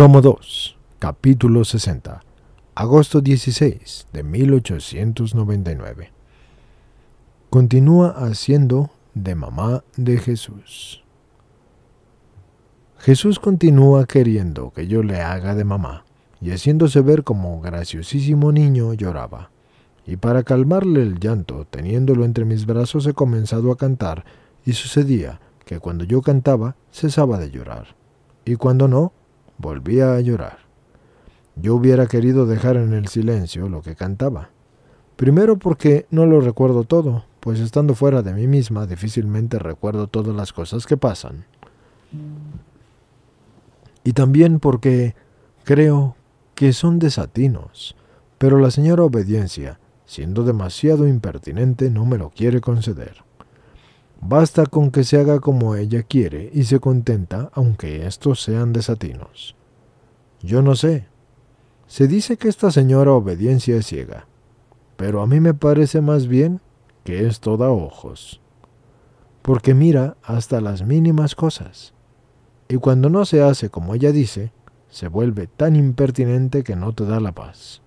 Tomo 2, capítulo 60, agosto 16 de 1899. Continúa haciendo de mamá de Jesús. Jesús continúa queriendo que yo le haga de mamá, y haciéndose ver como graciosísimo niño lloraba. Y para calmarle el llanto, teniéndolo entre mis brazos, he comenzado a cantar, y sucedía que cuando yo cantaba, cesaba de llorar, y cuando no, Volvía a llorar. Yo hubiera querido dejar en el silencio lo que cantaba. Primero porque no lo recuerdo todo, pues estando fuera de mí misma difícilmente recuerdo todas las cosas que pasan. Y también porque creo que son desatinos, pero la señora Obediencia, siendo demasiado impertinente, no me lo quiere conceder. Basta con que se haga como ella quiere y se contenta aunque estos sean desatinos. Yo no sé. Se dice que esta señora obediencia es ciega, pero a mí me parece más bien que es toda ojos, porque mira hasta las mínimas cosas, y cuando no se hace como ella dice, se vuelve tan impertinente que no te da la paz.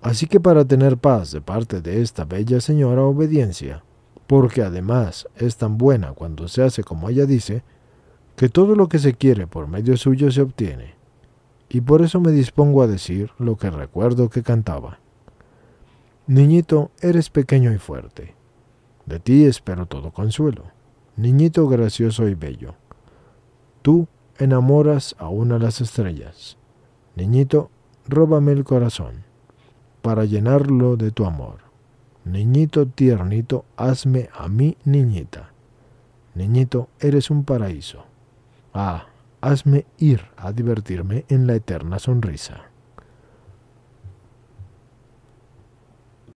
Así que para tener paz de parte de esta bella señora obediencia, porque además es tan buena cuando se hace como ella dice, que todo lo que se quiere por medio suyo se obtiene, y por eso me dispongo a decir lo que recuerdo que cantaba. Niñito, eres pequeño y fuerte. De ti espero todo consuelo. Niñito gracioso y bello. Tú enamoras aún a las estrellas. Niñito, róbame el corazón, para llenarlo de tu amor. Niñito tiernito, hazme a mí niñita. Niñito, eres un paraíso. Ah, hazme ir a divertirme en la eterna sonrisa.